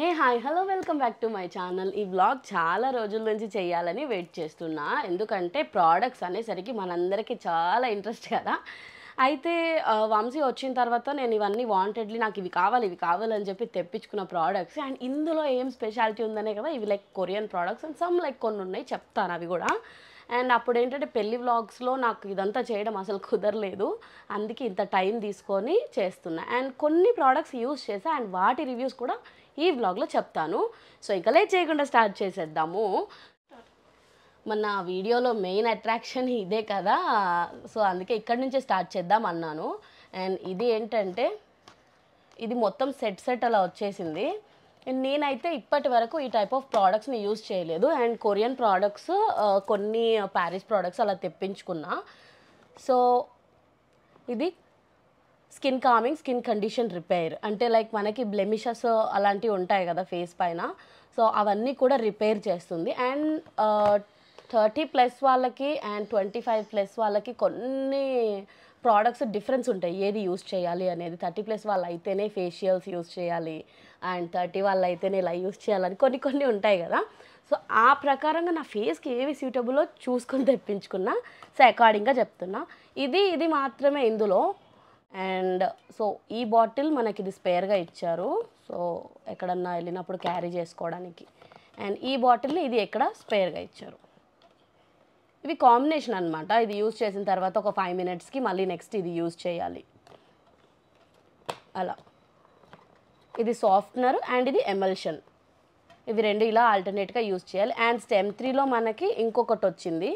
hey hi hello welcome back to my channel ఈ blog చాలా రోజుల నుంచి చేయాలని వెయిట్ చేస్తున్నా ఎందుకంటే ప్రోడక్ట్స్ అనేసరికి మనందరికీ చాలా ఇంట్రెస్ట్ కదా అయితే వంశీ వచ్చిన తర్వాత నేను ఇవన్నీ వాంటెడ్లీ నాకు ఇవి కావాలి ఇవి కావాలని చెప్పి తెప్పించుకున్న ప్రోడక్ట్స్ అండ్ ఇందులో ఏం స్పెషాలిటీ ఉందనే కదా ఇవి like Korean products and some like కొన్ని ఉన్నాయి చెప్తాను అవి కూడా అండ్ అప్పుడు ఏంటంటే పెళ్లి వ్లాగ్స్లో నాకు ఇదంతా చేయడం అసలు కుదరలేదు అందుకే ఇంత టైం తీసుకొని చేస్తున్నా అండ్ కొన్ని ప్రోడక్ట్స్ యూస్ చేసా అండ్ వాటి రివ్యూస్ కూడా ఈ వ్లాగ్లో చెప్తాను సో ఇక చేయకుండా స్టార్ట్ చేసేద్దాము మన వీడియోలో మెయిన్ అట్రాక్షన్ ఇదే కదా సో అందుకే ఇక్కడ నుంచే స్టార్ట్ చేద్దాం అన్నాను అండ్ ఇది ఏంటంటే ఇది మొత్తం సెట్ సెట్ అలా వచ్చేసింది నేనైతే ఇప్పటి వరకు ఈ టైప్ ఆఫ్ ప్రోడక్ట్స్ని యూజ్ చేయలేదు అండ్ కొరియన్ ప్రోడక్ట్స్ కొన్ని ప్యారిస్ uh, ప్రోడక్ట్స్ అలా తెప్పించుకున్నా సో ఇది skin coming skin condition repair అంటే లైక్ మనకి బ్లెమిషెస్ అలాంటివి ఉంటాయి కదా ఫేస్ పైన సో అవన్నీ కూడా రిపేర్ చేస్తుంది అండ్ థర్టీ ప్లస్ వాళ్ళకి అండ్ ట్వంటీ ఫైవ్ ప్లస్ వాళ్ళకి కొన్ని ప్రోడక్ట్స్ డిఫరెన్స్ ఉంటాయి ఏది యూస్ చేయాలి అనేది థర్టీ ప్లస్ వాళ్ళు అయితేనే ఫేషియల్స్ యూస్ చేయాలి అండ్ థర్టీ వాళ్ళు అయితేనే ఇలా యూస్ చేయాలని కొన్ని కొన్ని ఉంటాయి కదా సో ఆ ప్రకారంగా నా ఫేస్కి ఏవి సూటబుల్లో చూసుకొని తెప్పించుకున్నా సో అకార్డింగ్గా చెప్తున్నా ఇది ఇది మాత్రమే ఇందులో అండ్ సో ఈ బాటిల్ మనకి ఇది స్పేర్గా ఇచ్చారు సో ఎక్కడన్నా వెళ్ళినప్పుడు క్యారీ చేసుకోవడానికి అండ్ ఈ బాటిల్ని ఇది ఎక్కడ స్పేర్గా ఇచ్చారు ఇవి కాంబినేషన్ అనమాట ఇది యూజ్ చేసిన తర్వాత ఒక ఫైవ్ మినిట్స్కి మళ్ళీ నెక్స్ట్ ఇది యూజ్ చేయాలి అలా ఇది సాఫ్ట్నర్ అండ్ ఇది ఎమల్షన్ ఇవి రెండు ఇలా ఆల్టర్నేట్గా యూజ్ చేయాలి అండ్ స్టెమ్ త్రీలో మనకి ఇంకొకటి వచ్చింది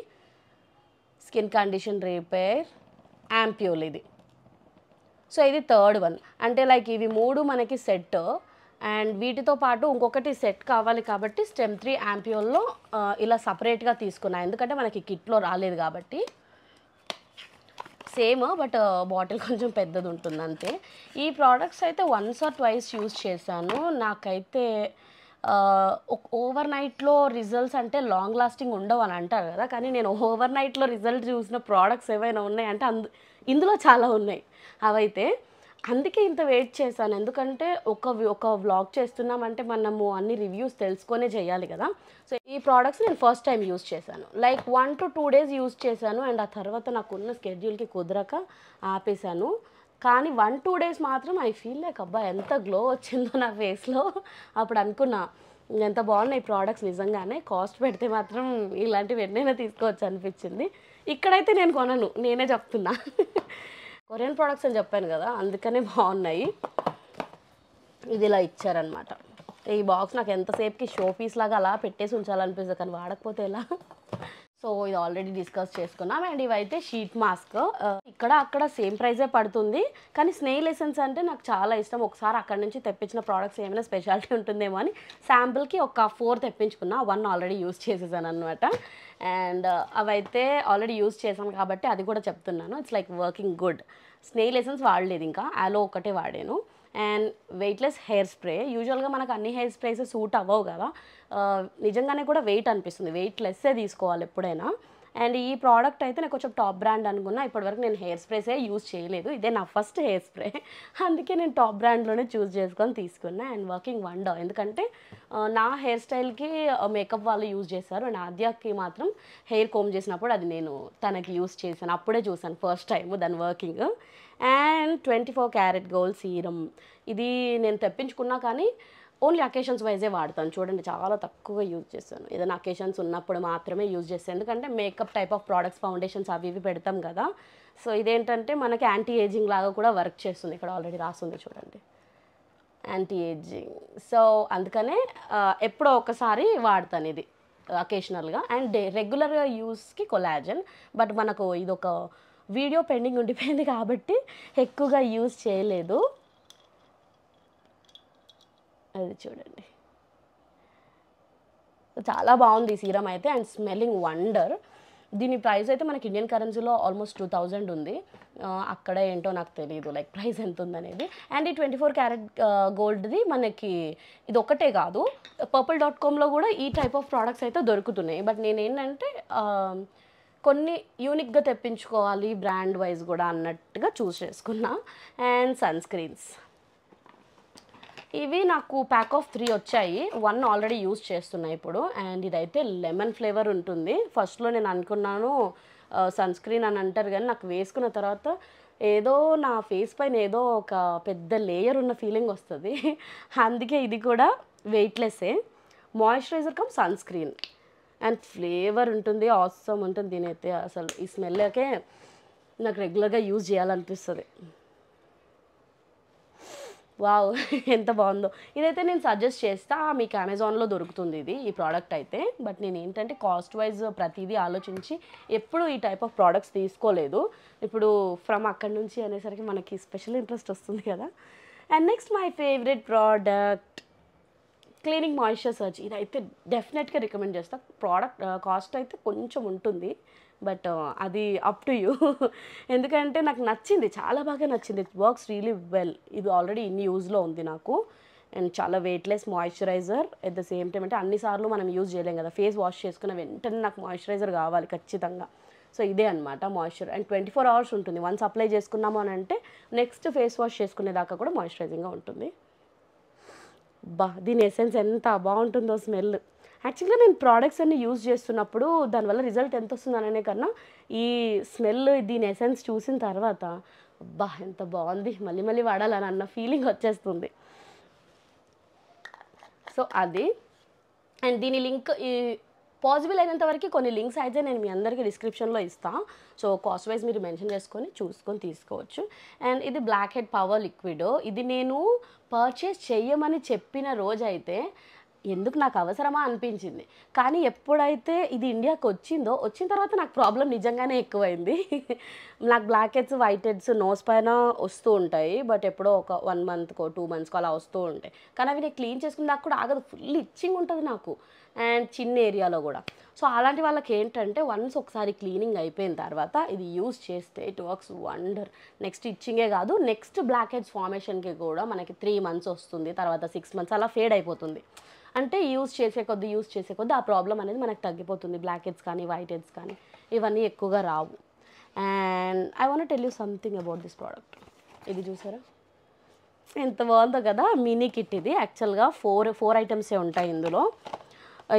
స్కిన్ కండిషన్ రిపేర్ యాంప్యూల్ ఇది సో ఇది థర్డ్ వన్ అంటే లైక్ ఇవి మూడు మనకి సెట్ అండ్ వీటితో పాటు ఇంకొకటి సెట్ కావాలి కాబట్టి స్టెమ్ త్రీ యాంపియోల్లో ఇలా సపరేట్గా తీసుకున్నాను ఎందుకంటే మనకి కిట్లో రాలేదు కాబట్టి సేమ్ బట్ బాటిల్ కొంచెం పెద్దది ఉంటుంది అంతే ఈ ప్రోడక్ట్స్ అయితే వన్స్ ఆర్ ట్వైస్ యూజ్ చేశాను నాకైతే ఓవర్ నైట్లో రిజల్ట్స్ అంటే లాంగ్ లాస్టింగ్ ఉండవు అని అంటారు కదా కానీ నేను ఓవర్ నైట్లో రిజల్ట్ చూసిన ప్రోడక్ట్స్ ఏవైనా ఉన్నాయంటే అందు ఇందులో చాలా ఉన్నాయి అవైతే అందుకే ఇంత వెయిట్ చేశాను ఎందుకంటే ఒక ఒక వ్లాగ్ చేస్తున్నామంటే మనము అన్ని రివ్యూస్ తెలుసుకొనే చేయాలి కదా సో ఈ ప్రోడక్ట్స్ నేను ఫస్ట్ టైం యూస్ చేశాను like one to two days use చేశాను అండ్ ఆ తర్వాత నాకున్న స్కెడ్యూల్కి కుదరక ఆపేశాను కానీ వన్ టూ డేస్ మాత్రం ఐ ఫీల్ లైక్ అబ్బా ఎంత గ్లో వచ్చిందో నా ఫేస్లో అప్పుడు అనుకున్నా ఎంత బాగున్నాయి ఈ ప్రోడక్ట్స్ నిజంగానే కాస్ట్ పెడితే మాత్రం ఇలాంటివి ఎన్నైనా తీసుకోవచ్చు అనిపించింది ఇక్కడైతే నేను కొనను నేనే చెప్తున్నా కొరియన్ ప్రోడక్ట్స్ అని చెప్పాను కదా అందుకనే బాగున్నాయి ఇది ఇలా ఇచ్చారనమాట ఈ బాక్స్ నాకు ఎంతసేపుకి షో పీస్ లాగా అలా పెట్టేసి ఉంచాలనిపిస్తుంది కానీ వాడకపోతే ఎలా సో ఇది ఆల్రెడీ డిస్కస్ చేసుకున్నాం అండ్ ఇవైతే షీట్ మాస్క్ uh, ఇక్కడ అక్కడ సేమ్ ప్రైజే పడుతుంది కానీ స్నేల్ ఎసెన్స్ అంటే నాకు చాలా ఇష్టం ఒకసారి అక్కడ నుంచి తెప్పించిన ప్రోడక్ట్స్ ఏమైనా స్పెషాలిటీ ఉంటుందేమో అని శాంపుల్కి ఒక ఫోర్ తెప్పించుకున్నా వన్ ఆల్రెడీ యూస్ చేసేసాను అనమాట అండ్ uh, అవైతే ఆల్రెడీ యూస్ చేశాను కాబట్టి అది కూడా చెప్తున్నాను it's like working good snail essence వాడలేదు ఇంకా అలో ఒకటే వాడాను అండ్ వెయిట్లెస్ హెయిర్ స్ప్రే యూజువల్గా మనకు అన్ని హెయిర్ స్ప్రేస్ సూట్ అవ్వవు కదా నిజంగానే కూడా వెయిట్ అనిపిస్తుంది వెయిట్ లెస్సే తీసుకోవాలి ఎప్పుడైనా అండ్ ఈ ప్రోడక్ట్ అయితే నాకు కొంచెం టాప్ బ్రాండ్ అనుకున్నా ఇప్పటివరకు నేను హెయిర్ స్ప్రేసే యూజ్ చేయలేదు ఇదే నా ఫస్ట్ హెయిర్ స్ప్రే అందుకే నేను టాప్ బ్రాండ్లోనే చూస్ చేసుకొని తీసుకున్నా అండ్ వర్కింగ్ వండర్ ఎందుకంటే నా హెయిర్ స్టైల్కి మేకప్ వాళ్ళు యూజ్ చేశారు అండ్ ఆద్యాకి మాత్రం హెయిర్ కోమ్ చేసినప్పుడు అది నేను తనకి యూజ్ చేశాను అప్పుడే చూసాను ఫస్ట్ టైం దాని working and twenty four carat gold serum ఇది నేను తెప్పించుకున్నా కానీ ఓన్లీ అకేషన్స్ వైజే వాడతాను చూడండి చాలా తక్కువగా యూజ్ చేస్తాను ఏదైనా అకేషన్స్ ఉన్నప్పుడు మాత్రమే యూజ్ చేస్తాను ఎందుకంటే makeup type of products foundations అవి ఇవి పెడతాం కదా సో ఇదేంటంటే మనకి యాంటీ ఏజింగ్ లాగా కూడా వర్క్ చేస్తుంది ఇక్కడ ఆల్రెడీ రాస్తుంది చూడండి యాంటీ ఏజింగ్ సో అందుకనే ఎప్పుడో ఒకసారి వాడతాను ఇది అకేషనల్గా అండ్ డే రెగ్యులర్గా యూస్కి కొలాజన్ బట్ మనకు ఇదొక వీడియో పెండింగ్ ఉండిపోయింది కాబట్టి ఎక్కువగా యూజ్ చేయలేదు అది చూడండి చాలా బాగుంది సీరం అయితే అండ్ స్మెల్లింగ్ వండర్ దీని ప్రైస్ అయితే మనకి ఇండియన్ కరెన్సీలో ఆల్మోస్ట్ టూ థౌజండ్ ఉంది అక్కడ ఏంటో నాకు తెలియదు లైక్ ప్రైస్ ఎంత ఉందనేది అండ్ ఈ ట్వంటీ ఫోర్ క్యారెట్ గోల్డ్ది మనకి ఇది ఒక్కటే కాదు పర్పుల్ డాట్ కామ్లో కూడా ఈ టైప్ ఆఫ్ ప్రోడక్ట్స్ అయితే దొరుకుతున్నాయి బట్ నేనేంటంటే కొన్ని యూనిక్గా తెప్పించుకోవాలి బ్రాండ్ వైజ్ కూడా అన్నట్టుగా చూస్ చేసుకున్నా అండ్ సన్ స్క్రీన్స్ ఇవి నాకు ప్యాక్ ఆఫ్ త్రీ వచ్చాయి వన్ ఆల్రెడీ యూస్ చేస్తున్నాయి ఇప్పుడు అండ్ ఇదైతే లెమన్ ఫ్లేవర్ ఉంటుంది ఫస్ట్లో నేను అనుకున్నాను సన్ స్క్రీన్ అని అంటారు కానీ నాకు వేసుకున్న తర్వాత ఏదో నా ఫేస్ పైన ఏదో ఒక పెద్ద లేయర్ ఉన్న ఫీలింగ్ వస్తుంది అందుకే ఇది కూడా వెయిట్లెస్సే moisturiser come sunscreen and flavour ఉంటుంది ఆసం ఉంటుంది దీని అయితే అసలు ఈ స్మెల్కే నాకు రెగ్యులర్గా యూజ్ చేయాలనిపిస్తుంది వావ్ ఎంత బాగుందో ఇదైతే నేను సజెస్ట్ చేస్తా మీకు అమెజాన్లో దొరుకుతుంది ఇది ఈ ప్రోడక్ట్ అయితే బట్ నేను ఏంటంటే కాస్ట్ వైజ్ ప్రతిదీ ఆలోచించి ఎప్పుడు ఈ టైప్ ఆఫ్ ప్రోడక్ట్స్ తీసుకోలేదు ఇప్పుడు ఫ్రమ్ అక్కడి నుంచి అనేసరికి మనకి స్పెషల్ ఇంట్రెస్ట్ వస్తుంది కదా and next my favourite product cleaning moisture search ఇదైతే డెఫినెట్గా రికమెండ్ చేస్తా ప్రోడక్ట్ కాస్ట్ అయితే కొంచెం ఉంటుంది బట్ అది అప్ టు యూ ఎందుకంటే నాకు నచ్చింది చాలా బాగా నచ్చింది ఇట్ వర్క్స్ రియలీ వెల్ ఇది ఆల్రెడీ ఇన్ని యూజ్లో ఉంది నాకు అండ్ చాలా weightless moisturiser at the same time అంటే అన్నిసార్లు మనం యూజ్ చేయలేం కదా ఫేస్ వాష్ చేసుకున్న వెంటనే నాకు మాయిశ్చరైజర్ కావాలి ఖచ్చితంగా సో ఇదే అనమాట moisture and twenty four hours ఉంటుంది వన్స్ అప్లై చేసుకున్నాము అని అంటే నెక్స్ట్ ఫేస్ వాష్ చేసుకునేదాకా కూడా మాయిశ్చరైజింగ్గా ఉంటుంది బా దీని ఎసెన్స్ ఎంత బాగుంటుందో స్మెల్ యాక్చువల్గా నేను ప్రోడక్ట్స్ అన్ని యూజ్ చేస్తున్నప్పుడు దానివల్ల రిజల్ట్ ఎంత వస్తుంది అననే కన్నా ఈ స్మెల్ దీని ఎసెన్స్ చూసిన తర్వాత అబ్బా ఎంత బాగుంది మళ్ళీ మళ్ళీ వాడాలని అన్న ఫీలింగ్ వచ్చేస్తుంది సో అది అండ్ దీని లింక్ ఈ పాసిబుల్ అయినంత వరకు కొన్ని లింక్స్ అయితే నేను మీ అందరికీ డిస్క్రిప్షన్లో ఇస్తాను సో కాస్ట్ వైజ్ మీరు మెన్షన్ చేసుకొని చూసుకొని తీసుకోవచ్చు అండ్ ఇది బ్లాక్ హెడ్ పవర్ లిక్విడ్ ఇది నేను పర్చేస్ చేయమని చెప్పిన రోజైతే ఎందుకు నాకు అవసరమా అనిపించింది కానీ ఎప్పుడైతే ఇది ఇండియాకి వచ్చిందో వచ్చిన తర్వాత నాకు ప్రాబ్లం నిజంగానే ఎక్కువైంది నాకు blackheads whiteheads nose పైన వస్తూ ఉంటాయి బట్ ఎప్పుడో ఒక వన్ మంత్కో టూ మంత్స్కో అలా వస్తూ ఉంటాయి కానీ అవి నేను క్లీన్ చేసుకున్న దాకా కూడా ఆగదు ఫుల్ ఇచ్చింగ్ ఉంటుంది నాకు అండ్ చిన్న ఏరియాలో కూడా సో అలాంటి వాళ్ళకి ఏంటంటే వన్స్ ఒకసారి క్లీనింగ్ అయిపోయిన తర్వాత ఇది యూస్ చేస్తే ఇట్ వర్క్స్ వండర్ నెక్స్ట్ ఇచ్చింగే కాదు నెక్స్ట్ బ్లాక్ హెడ్స్ ఫార్మేషన్కి కూడా మనకి త్రీ మంత్స్ వస్తుంది తర్వాత సిక్స్ మంత్స్ అలా ఫేడ్ అయిపోతుంది అంటే యూస్ చేసే కొద్ది యూస్ చేసే కొద్ది ఆ ప్రాబ్లం అనేది మనకు తగ్గిపోతుంది బ్లాక్ హెడ్స్ కానీ వైట్ హెడ్స్ కానీ ఇవన్నీ ఎక్కువగా రావు and I want tell you something about this product ఇది చూసారా ఎంత బాగుందో కదా మినీ కిట్ ఇది యాక్చువల్గా ఫోర్ ఫోర్ ఐటమ్సే ఉంటాయి ఇందులో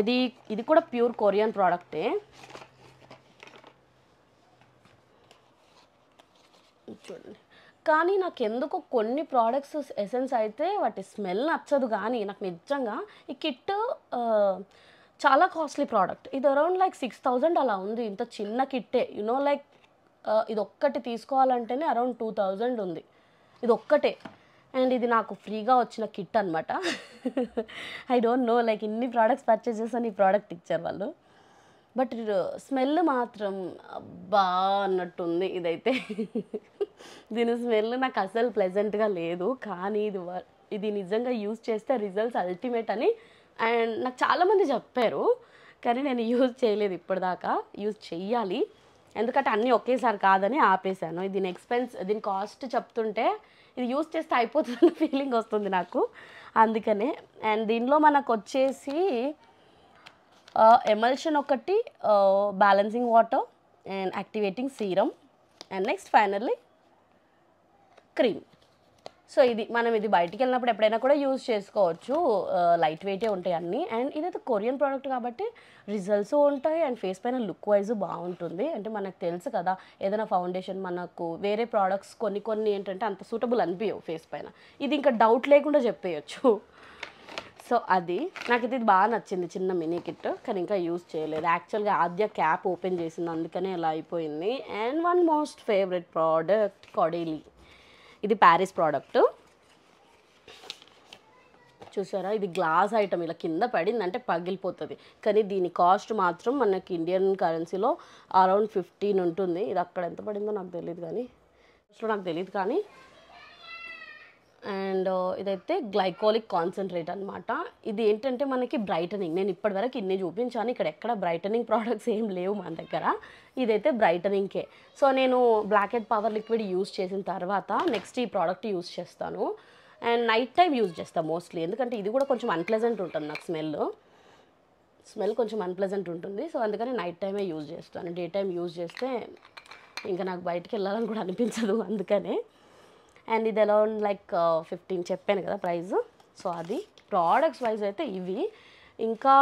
ఇది ఇది కూడా ప్యూర్ కొరియన్ ప్రోడక్టే చూడండి కానీ నాకు ఎందుకో కొన్ని ప్రోడక్ట్స్ ఎసెన్స్ అయితే వాటి స్మెల్ నచ్చదు కానీ నాకు నిజంగా ఈ కిట్ చాలా కాస్ట్లీ ప్రోడక్ట్ ఇది అరౌండ్ లైక్ సిక్స్ థౌజండ్ అలా ఉంది ఇంత చిన్న కిట్టే యునో లైక్ ఇది ఒక్కటి తీసుకోవాలంటేనే అరౌండ్ టూ థౌజండ్ ఉంది ఇది ఒక్కటే అండ్ ఇది నాకు ఫ్రీగా వచ్చిన కిట్ అనమాట ఐ డోంట్ నో లైక్ ఇన్ని ప్రోడక్ట్స్ పర్చేస్ చేసాను ఈ ప్రోడక్ట్ ఇచ్చారు వాళ్ళు బట్ స్మెల్ uh, మాత్రం బా అన్నట్టుంది ఇదైతే దీని స్మెల్ నాకు అసలు ప్లెజెంట్గా లేదు కానీ ఇది ఇది నిజంగా యూజ్ చేస్తే రిజల్ట్స్ అల్టిమేట్ అని అండ్ నాకు చాలామంది చెప్పారు కానీ నేను యూజ్ చేయలేదు ఇప్పటిదాకా యూజ్ చెయ్యాలి ఎందుకంటే అన్నీ ఒకేసారి కాదని ఆపేశాను దీని ఎక్స్పెన్స్ దీని కాస్ట్ చెప్తుంటే ఇది యూస్ చేస్తే అయిపోతుందన్న ఫీలింగ్ వస్తుంది నాకు అందుకనే అండ్ దీనిలో మనకు వచ్చేసి ఎమల్షన్ ఒకటి balancing water and activating serum and next finally cream so ఇది మనం ఇది బయటికి వెళ్ళినప్పుడు ఎప్పుడైనా కూడా యూజ్ చేసుకోవచ్చు లైట్ వెయిటే ఉంటాయి అన్ని అండ్ ఇదైతే కొరియన్ ప్రోడక్ట్ కాబట్టి రిజల్ట్స్ ఉంటాయి అండ్ ఫేస్ పైన లుక్ వైజ్ బాగుంటుంది అంటే మనకు తెలుసు కదా ఏదైనా ఫౌండేషన్ మనకు వేరే ప్రోడక్ట్స్ కొన్ని కొన్ని ఏంటంటే అంత సూటబుల్ అనిపించవు ఫేస్ పైన ఇది ఇంకా డౌట్ లేకుండా చెప్పేయచ్చు సో అది నాకు ఇది బాగా నచ్చింది చిన్న మినీ కిట్ కానీ ఇంకా యూజ్ చేయలేదు యాక్చువల్గా ఆద్య క్యాప్ ఓపెన్ చేసింది అందుకనే ఇలా అయిపోయింది and one most favourite product కొడేలీ ఇది ప్యారిస్ ప్రోడక్ట్ చూసారా ఇది గ్లాస్ ఐటమ్ ఇలా కింద పడిందంటే పగిలిపోతుంది కానీ దీని కాస్ట్ మాత్రం మనకి ఇండియన్ కరెన్సీలో అరౌండ్ ఫిఫ్టీన్ ఉంటుంది ఇది అక్కడ ఎంత పడిందో నాకు తెలియదు కానీ అసలు నాకు తెలియదు కానీ అండ్ ఇదైతే గ్లైకోలిక్ కాన్సన్ట్రేట్ అనమాట ఇది ఏంటంటే మనకి బ్రైటనింగ్ నేను ఇప్పటివరకు ఇన్ని చూపించాను ఇక్కడ ఎక్కడ బ్రైటనింగ్ ప్రోడక్ట్స్ ఏం లేవు మన దగ్గర ఇదైతే బ్రైటనింగ్కే సో నేను black and power liquid use చేసిన తర్వాత నెక్స్ట్ ఈ ప్రోడక్ట్ యూస్ చేస్తాను అండ్ నైట్ టైం యూజ్ చేస్తాను మోస్ట్లీ ఎందుకంటే ఇది కూడా కొంచెం అన్ప్లెజెంట్ ఉంటుంది నాకు స్మెల్ స్మెల్ కొంచెం అన్ప్లెజెంట్ ఉంటుంది సో అందుకని నైట్ టైమే యూజ్ చేస్తాను డే టైం యూజ్ చేస్తే ఇంకా నాకు బయటకు వెళ్ళాలని కూడా అనిపించదు అందుకనే అండ్ ఇది అరౌండ్ లైక్ ఫిఫ్టీన్ చెప్పాను కదా ప్రైస్ సో అది ప్రోడక్ట్స్ వైజ్ అయితే ఇవి ఇంకా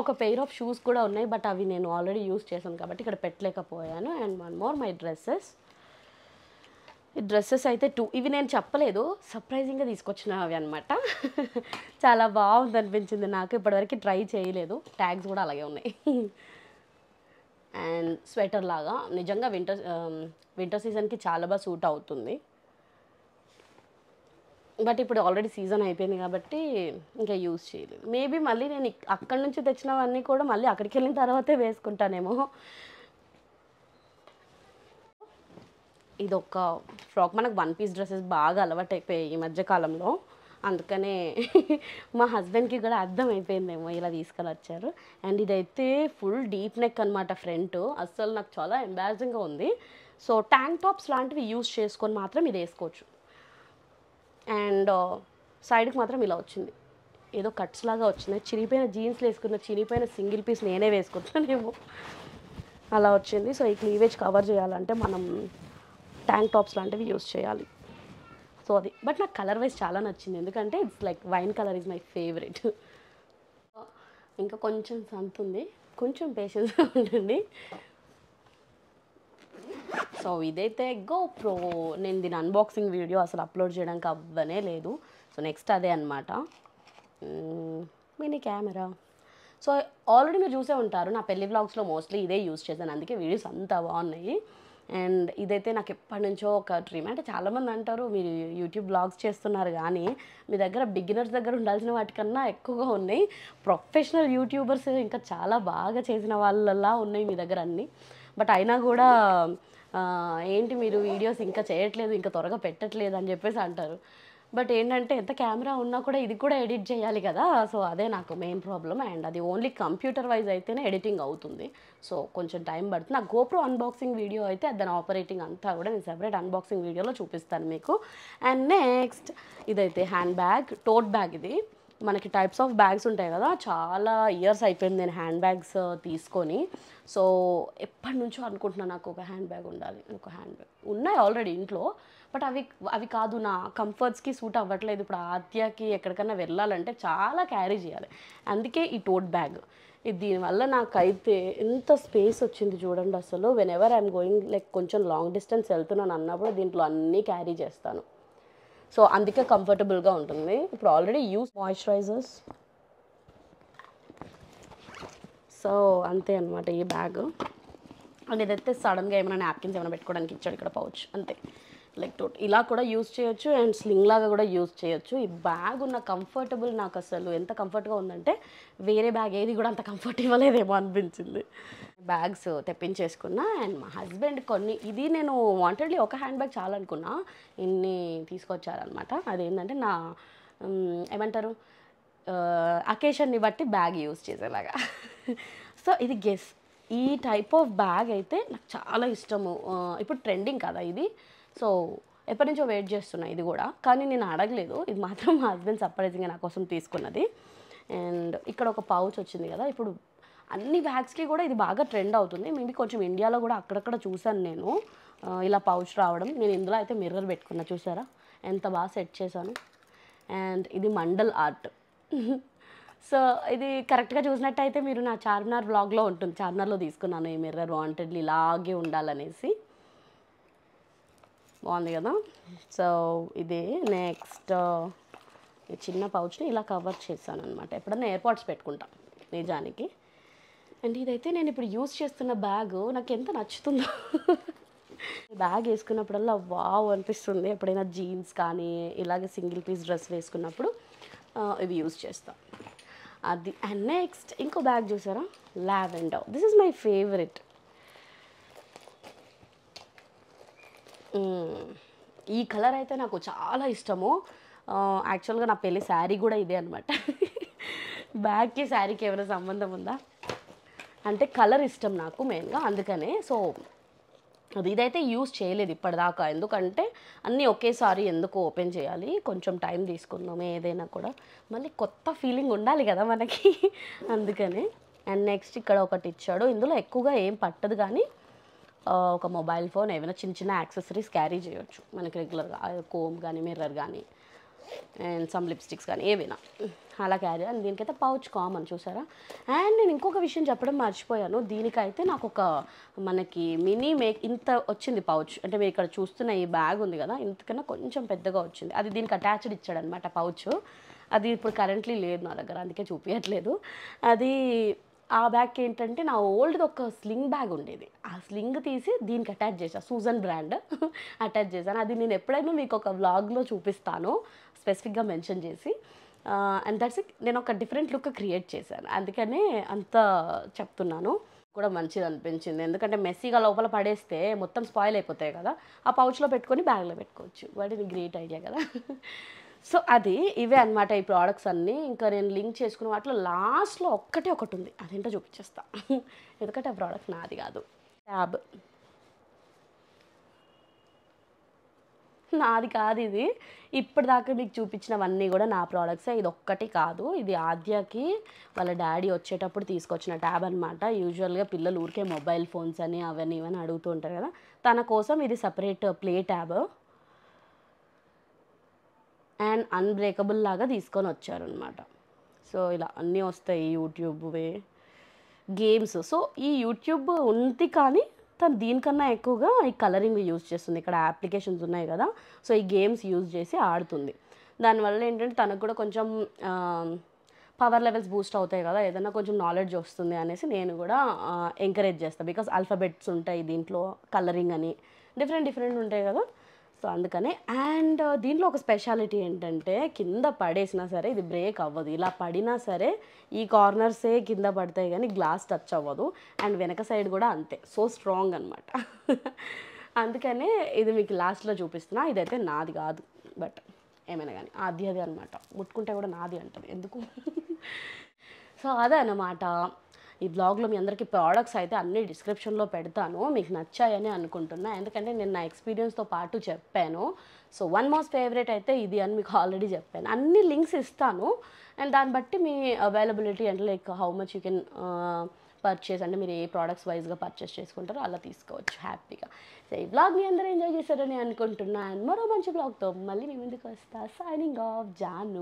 ఒక పెయిర్ ఆఫ్ షూస్ కూడా ఉన్నాయి బట్ అవి నేను ఆల్రెడీ యూస్ చేశాను కాబట్టి ఇక్కడ పెట్టలేకపోయాను and one more my dresses ఈ డ్రెస్సెస్ అయితే టూ ఇవి నేను చెప్పలేదు సర్ప్రైజింగ్గా తీసుకొచ్చినవి అనమాట చాలా బాగుంది అనిపించింది నాకు ఇప్పటివరకు ట్రై చేయలేదు ట్యాగ్స్ కూడా అలాగే ఉన్నాయి అండ్ స్వెటర్ లాగా నిజంగా వింటర్ వింటర్ సీజన్కి చాలా బాగా సూట్ అవుతుంది బట్ ఇప్పుడు ఆల్రెడీ సీజన్ అయిపోయింది కాబట్టి ఇంకా యూజ్ చేయలేదు మేబీ మళ్ళీ నేను అక్కడి నుంచి తెచ్చినవన్నీ కూడా మళ్ళీ అక్కడికి వెళ్ళిన తర్వాతే వేసుకుంటానేమో ఇదొక ఫ్రాక్ మనకు వన్ పీస్ డ్రెస్సెస్ బాగా అలవాటు అయిపోయాయి ఈ మధ్యకాలంలో అందుకనే మా హస్బెండ్కి కూడా అర్థమైపోయిందేమో ఇలా తీసుకొని వచ్చారు అండ్ ఇదైతే ఫుల్ డీప్ నెక్ అనమాట ఫ్రంట్ అస్సలు నాకు చాలా ఎంబారసింగ్గా ఉంది సో ట్యాంక్ టాప్స్ లాంటివి యూస్ చేసుకొని మాత్రం ఇది వేసుకోవచ్చు అండ్ సైడ్కి మాత్రం ఇలా వచ్చింది ఏదో కట్స్ లాగా వచ్చినాయి చిరిగిపోయిన జీన్స్లు వేసుకున్న చిరిగిపోయిన సింగిల్ పీస్ నేనే వేసుకుంటున్నానేమో అలా వచ్చింది సో ఈ క్లీవేజ్ కవర్ చేయాలంటే మనం ట్యాంక్ టాప్స్ లాంటివి యూస్ చేయాలి సో అది బట్ నాకు కలర్ వైజ్ చాలా నచ్చింది ఎందుకంటే it's like wine colour is my favourite ఇంకా కొంచెం సంతుంది కొంచెం పేషెన్స్గా ఉండండి సో ఇదైతే గోప్రో నేను దీని అన్బాక్సింగ్ వీడియో అసలు అప్లోడ్ చేయడానికి అవ్వనే లేదు సో నెక్స్ట్ అదే అనమాట మినీ కెమెరా సో ఆల్రెడీ మీరు చూసే ఉంటారు నా పెళ్లి బ్లాగ్స్లో మోస్ట్లీ ఇదే యూస్ చేశాను అందుకే వీడియోస్ అంతా బాగున్నాయి అండ్ ఇదైతే నాకు ఎప్పటి నుంచో ఒక డ్రీమ్ అంటే చాలామంది అంటారు మీరు యూట్యూబ్ బ్లాగ్స్ చేస్తున్నారు కానీ మీ దగ్గర బిగినర్స్ దగ్గర ఉండాల్సిన వాటికన్నా ఎక్కువగా ఉన్నాయి ప్రొఫెషనల్ యూట్యూబర్స్ ఇంకా చాలా బాగా చేసిన వాళ్ళలా ఉన్నాయి మీ దగ్గర అన్నీ బట్ అయినా కూడా ఏంటి మీరు వీడియోస్ ఇంకా చేయట్లేదు ఇంకా త్వరగా పెట్టట్లేదు అని చెప్పేసి అంటారు బట్ ఏంటంటే ఎంత కెమెరా ఉన్నా కూడా ఇది కూడా ఎడిట్ చేయాలి కదా సో అదే నాకు మెయిన్ ప్రాబ్లమ్ అండ్ అది ఓన్లీ కంప్యూటర్ వైజ్ అయితేనే ఎడిటింగ్ అవుతుంది సో కొంచెం టైం పడుతుంది నా గోప్రో అన్బాక్సింగ్ వీడియో అయితే దాని ఆపరేటింగ్ అంతా కూడా నేను సెపరేట్ అన్బాక్సింగ్ వీడియోలో చూపిస్తాను మీకు అండ్ నెక్స్ట్ ఇదైతే హ్యాండ్ బ్యాగ్ టోట్ బ్యాగ్ ఇది మనకి టైప్స్ ఆఫ్ బ్యాగ్స్ ఉంటాయి కదా చాలా ఇయర్స్ అయిపోయింది నేను హ్యాండ్ బ్యాగ్స్ uh, తీసుకొని సో ఎప్పటి నుంచో అనుకుంటున్నాను నాకు ఒక హ్యాండ్ బ్యాగ్ ఉండాలి ఒక హ్యాండ్ బ్యాగ్ ఉన్నాయి ఆల్రెడీ ఇంట్లో బట్ అవి అవి కాదు నా కంఫర్ట్స్కి సూట్ అవ్వట్లేదు ఇప్పుడు ఆత్యకి ఎక్కడికైనా వెళ్ళాలంటే చాలా క్యారీ చేయాలి అందుకే ఈ టోట్ బ్యాగ్ ఇది దీనివల్ల నాకైతే ఎంత స్పేస్ వచ్చింది చూడండి అసలు whenever I'm going like కొంచెం లాంగ్ డిస్టెన్స్ వెళ్తున్నాను అన్నప్పుడు దీంట్లో అన్నీ క్యారీ చేస్తాను సో అందుకే కంఫర్టబుల్గా ఉంటుంది ఇప్పుడు ఆల్రెడీ యూస్ మాయిశ్చరైజర్స్ సో అంతే అనమాట ఈ బ్యాగ్ అండ్ ఇదైతే సడన్గా ఏమైనా నాప్కిన్స్ ఏమైనా పెట్టుకోవడానికి ఇచ్చాడు ఇక్కడ పౌచ్ అంతే లైక్ టోట్ ఇలా కూడా యూజ్ చేయొచ్చు అండ్ స్లింగ్ లాగా కూడా యూజ్ చేయొచ్చు ఈ బ్యాగ్ ఉన్న కంఫర్టబుల్ నాకు అసలు ఎంత కంఫర్ట్గా ఉందంటే వేరే బ్యాగ్ ఏది కూడా అంత కంఫర్ట్ ఇవ్వలేదేమో అనిపించింది బ్యాగ్స్ తెప్పించేసుకున్నా అండ్ మా హస్బెండ్ కొన్ని ఇది నేను వాంటెడ్లీ ఒక హ్యాండ్ బ్యాగ్ చాలనుకున్నా ఇన్ని తీసుకొచ్చారనమాట అదేంటంటే నా ఏమంటారు అకేషన్ని బట్టి బ్యాగ్ యూజ్ చేసేలాగా సో ఇది గెస్ ఈ టైప్ ఆఫ్ బ్యాగ్ అయితే నాకు చాలా ఇష్టము ఇప్పుడు ట్రెండింగ్ కదా ఇది సో ఎప్పటి నుంచో వెయిట్ చేస్తున్నా ఇది కూడా కానీ నేను అడగలేదు ఇది మాత్రం మా హస్బెండ్ సర్ప్రైజింగ్గా నా కోసం తీసుకున్నది అండ్ ఇక్కడ ఒక పౌచ్ వచ్చింది కదా ఇప్పుడు అన్ని బ్యాగ్స్కి కూడా ఇది బాగా ట్రెండ్ అవుతుంది మేబీ కొంచెం ఇండియాలో కూడా అక్కడక్కడ చూశాను నేను ఇలా పౌచ్ రావడం నేను ఇందులో అయితే మిర్రర్ పెట్టుకున్నా చూసారా ఎంత బాగా సెట్ చేశాను అండ్ ఇది మండల్ ఆర్ట్ సో ఇది కరెక్ట్గా చూసినట్టయితే మీరు నా చార్మినార్ బ్లాగ్లో ఉంటుంది చార్మినార్లో తీసుకున్నాను ఈ మిర్రర్ వాంటెడ్లీ ఇలాగే ఉండాలనేసి బాగుంది కదా సో ఇది నెక్స్ట్ ఈ చిన్న పౌచ్ని ఇలా కవర్ చేశాను అనమాట ఎప్పుడన్నా ఎయిర్పాడ్స్ పెట్టుకుంటాం నిజానికి అండ్ ఇదైతే నేను ఇప్పుడు యూస్ చేస్తున్న బ్యాగ్ నాకు ఎంత నచ్చుతుందో బ్యాగ్ వేసుకున్నప్పుడల్లా వావ్ అనిపిస్తుంది ఎప్పుడైనా జీన్స్ కానీ ఇలాగే సింగిల్ పీస్ డ్రెస్ వేసుకున్నప్పుడు ఇవి యూస్ చేస్తాం అది అండ్ నెక్స్ట్ ఇంకో బ్యాగ్ చూసారా lavender this is my favourite ఈ కలర్ అయితే నాకు చాలా ఇష్టము యాక్చువల్గా నా పెళ్ళి శారీ కూడా ఇదే అనమాట బ్యాగ్కి శారీకి ఏమైనా సంబంధం ఉందా అంటే కలర్ ఇష్టం నాకు మెయిన్గా అందుకనే సో అది ఇదైతే యూస్ చేయలేదు ఇప్పటిదాకా ఎందుకంటే అన్నీ ఒకేసారి ఎందుకు ఓపెన్ చేయాలి కొంచెం టైం తీసుకుందాం ఏదైనా కూడా మళ్ళీ కొత్త ఫీలింగ్ ఉండాలి కదా మనకి అందుకనే అండ్ నెక్స్ట్ ఇక్కడ ఒకటి ఇచ్చాడు ఇందులో ఎక్కువగా ఏం పట్టదు కానీ ఒక మొబైల్ ఫోన్ ఏమైనా చిన్న చిన్న యాక్సెసరీస్ క్యారీ చేయొచ్చు మనకి రెగ్యులర్గా కోమ్ కానీ మిర్రర్ కానీ అండ్ సమ్ లిప్స్టిక్స్ కానీ ఏవైనా అలా క్యారీ అండ్ దీనికైతే పౌచ్ కామన్ చూసారా అండ్ నేను ఇంకొక విషయం చెప్పడం మర్చిపోయాను దీనికైతే నాకు ఒక మనకి మినీ మేక్ ఇంత వచ్చింది పౌచ్ అంటే మీరు ఇక్కడ చూస్తున్న ఈ బ్యాగ్ ఉంది కదా ఇంతకన్నా కొంచెం పెద్దగా వచ్చింది అది దీనికి అటాచ్డ్ ఇచ్చాడనమాట పౌచ్ అది ఇప్పుడు కరెంట్లీ లేదు నా దగ్గర అందుకే చూపించట్లేదు అది ఆ బ్యాగ్ ఏంటంటే నా ఓల్డ్ది ఒక స్లింగ్ బ్యాగ్ ఉండేది ఆ స్లింగ్ తీసి దీనికి అటాచ్ చేశాను సూజన్ బ్రాండ్ అటాచ్ చేశాను అది నేను ఎప్పుడైనా మీకు ఒక వ్లాగ్లో చూపిస్తాను స్పెసిఫిక్గా మెన్షన్ చేసి అండ్ దట్స్ నేను ఒక డిఫరెంట్ లుక్ క్రియేట్ చేశాను అందుకనే అంత చెప్తున్నాను కూడా మంచిది అనిపించింది ఎందుకంటే మెస్సీగా లోపల పడేస్తే మొత్తం స్పాయిల్ అయిపోతాయి కదా ఆ పౌచ్లో పెట్టుకొని బ్యాగ్లో పెట్టుకోవచ్చు వాటిని గ్రేట్ ఐడియా కదా సో అది ఇవే అనమాట ఈ ప్రోడక్ట్స్ అన్నీ ఇంకా నేను లింక్ చేసుకున్న వాటిలో లాస్ట్లో ఒక్కటే ఒకటి ఉంది అదేంటో చూపించేస్తా ఎందుకంటే ఆ ప్రోడక్ట్ నాది కాదు ట్యాబ్ నాది కాదు ఇది ఇప్పటిదాకా మీకు చూపించినవన్నీ కూడా నా ప్రోడక్ట్సే ఇది ఒక్కటి కాదు ఇది ఆద్యకి వాళ్ళ డాడీ వచ్చేటప్పుడు తీసుకొచ్చిన ట్యాబ్ అనమాట యూజువల్గా పిల్లలు ఊరికే మొబైల్ ఫోన్స్ అని అవన్నీ ఇవన్నీ అడుగుతూ ఉంటారు కదా తన కోసం ఇది separate play tab and unbreakable లాగా తీసుకొని వచ్చారనమాట సో ఇలా అన్నీ వస్తాయి యూట్యూబ్ వే గేమ్స్ సో ఈ యూట్యూబ్ ఉంది కానీ తను దీనికన్నా ఎక్కువగా ఈ కలరింగ్ యూజ్ చేస్తుంది ఇక్కడ అప్లికేషన్స్ ఉన్నాయి కదా సో ఈ గేమ్స్ యూజ్ చేసి ఆడుతుంది దానివల్ల ఏంటంటే తనకు కూడా కొంచెం పవర్ లెవెల్స్ బూస్ట్ అవుతాయి కదా ఏదైనా కొంచెం నాలెడ్జ్ వస్తుంది అనేసి నేను కూడా ఎంకరేజ్ చేస్తాను బికాస్ అల్ఫాబెట్స్ ఉంటాయి దీంట్లో కలరింగ్ అని డిఫరెంట్ డిఫరెంట్ ఉంటాయి కదా సో అందుకనే అండ్ దీంట్లో ఒక స్పెషాలిటీ ఏంటంటే కింద పడేసినా సరే ఇది బ్రేక్ అవ్వదు ఇలా పడినా సరే ఈ కార్నర్సే కింద పడతాయి కానీ గ్లాస్ టచ్ అవ్వదు అండ్ వెనక సైడ్ కూడా అంతే సో స్ట్రాంగ్ అనమాట అందుకనే ఇది మీకు లాస్ట్లో చూపిస్తున్నా ఇదైతే నాది కాదు బట్ ఏమైనా కానీ అది అది అనమాట ముట్టుకుంటే కూడా నాది అంటుంది ఎందుకు సో అదే అనమాట ఈ బ్లాగ్లో మీ అందరికీ ప్రోడక్ట్స్ అయితే అన్ని డిస్క్రిప్షన్లో పెడతాను మీకు నచ్చాయని అనుకుంటున్నా ఎందుకంటే నేను నా ఎక్స్పీరియన్స్తో పాటు చెప్పాను సో వన్ మోస్ట్ ఫేవరెట్ అయితే ఇది అని మీకు ఆల్రెడీ చెప్పాను అన్ని లింక్స్ ఇస్తాను అండ్ దాన్ని బట్టి మీ availability and like how much you can purchase అంటే మీరు ఏ ప్రోడక్ట్స్ వైజ్గా పర్చేస్ చేసుకుంటారో అలా తీసుకోవచ్చు హ్యాపీగా సో ఈ బ్లాగ్ మీ అందరూ ఎంజాయ్ చేశారని అనుకుంటున్నాను మరో మంచి బ్లాగ్తో మళ్ళీ మీ ముందుకు వస్తా సైనింగ్ ఆఫ్ జాను